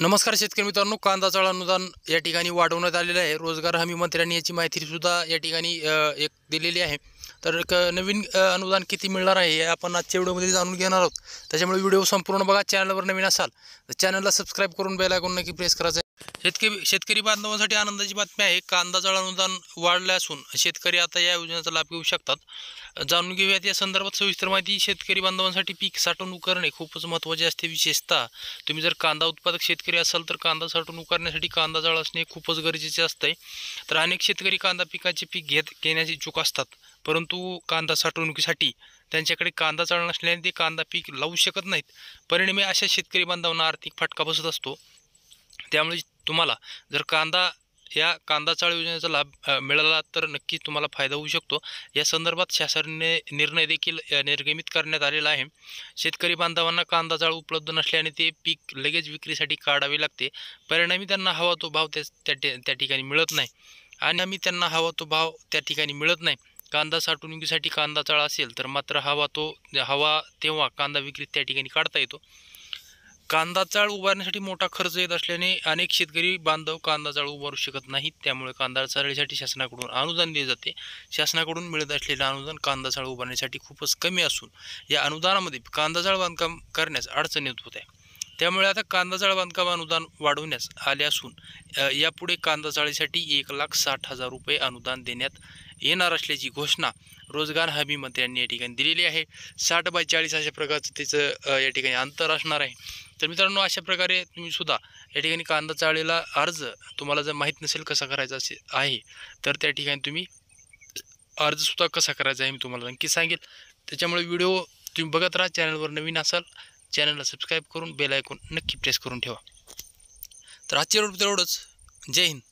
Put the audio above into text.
नमस्कार शेतकरी मित्रांनो कांदा चाळ अनुदान या ठिकाणी वाढवण्यात आलेलं आहे रोजगार हमी मंत्र्यांनी याची माहितीसुद्धा या ठिकाणी एक दिलेली आहे तर क नवीन अनुदान किती मिळणार आहे हे आपण आजच्या व्हिडिओमध्ये जाणून घेणार आहोत त्याच्यामुळे व्हिडिओ संपूर्ण बघा चॅनलवर नवीन असाल तर चॅनलला सबस्क्राईब करून बेलायकॉन नक्की प्रेस करायचं शेतकरी शेतकरी बांधवांसाठी आनंदाची बातमी आहे कांदा जळ अनुदान वाढलं असून शेतकरी आता या योजनेचा लाभ घेऊ शकतात जाणून घेऊयात या संदर्भात सविस्तर माहिती शेतकरी बांधवांसाठी पीक साठवणूक करणे खूपच महत्त्वाचे असते विशेषतः तुम्ही जर कांदा उत्पादक शेतकरी असाल तर कांदा साठवणूक करण्यासाठी कांदा जळ असणे खूपच गरजेचे असते तर अनेक शेतकरी कांदा पिकाचे पीक घेत घेण्याची चूक असतात परंतु कांदा साठवणुकीसाठी त्यांच्याकडे कांदा चाळ नसल्याने ते कांदा पीक लावू शकत नाहीत परिणामी अशा शेतकरी बांधवांना आर्थिक फटका बसत असतो त्यामुळे तुम्हाला जर कांदा या कांदा चाळ योजनेचा लाभ मिळाला तर नक्की तुम्हाला फायदा होऊ शकतो या संदर्भात शासनाने निर्णय देखील निर्गमित करण्यात आलेला आहे शेतकरी बांधवांना कांदा चाळ उपलब्ध नसल्याने ते पीक लगेच विक्रीसाठी काढावे लागते परिणामी त्यांना हवा तो भाव त्या त्या ठिकाणी मिळत नाही आणि आम्ही त्यांना हवा तो भाव त्या ठिकाणी मिळत नाही कांदा साठवणुकीसाठी कांदा चाळ असेल तर मात्र हवा तो हवा तेव्हा कांदा विक्री त्या ठिकाणी काढता येतो कांदा चाळ उभारण्यासाठी मोठा खर्च येत असल्याने अनेक शेतकरी बांधव कांदा चाळ उभारू शकत नाहीत त्यामुळे कांदा चाळीसाठी शासनाकडून अनुदान दिले जाते शासनाकडून मिळत असलेलं अनुदान कांदा चाळ उभारण्यासाठी खूपच कमी असून या अनुदानामध्ये कांदा चाळ बांधकाम करण्यास अडचणी येत होत त्यामुळे आता कांदाचाळ बांधकाम अनुदान वाढवण्यास आले असून यापुढे कांदाचाळीसाठी एक लाख साठ हजार रुपये अनुदान देण्यात येणार असल्याची घोषणा रोजगार हमी मंत्र्यांनी या ठिकाणी दिलेली आहे साठ बाय चाळीस अशा प्रकारचं त्याचं या ठिकाणी अंतर असणार आहे तर मित्रांनो अशा प्रकारे तुम्ही सुद्धा या ठिकाणी कांदा चाळीला अर्ज तुम्हाला जर माहीत नसेल कसा करायचा असे आहे तर त्या ठिकाणी तुम्ही अर्जसुद्धा कसा करायचा आहे मी तुम्हाला नक्की सांगेल त्याच्यामुळे व्हिडिओ तुम्ही बघत राहा चॅनलवर नवीन असाल चॅनलला सबस्क्राईब करून बेल ऐकून नक्की प्रेस करून ठेवा तर आजच्या रोड एवढंच जय हिंद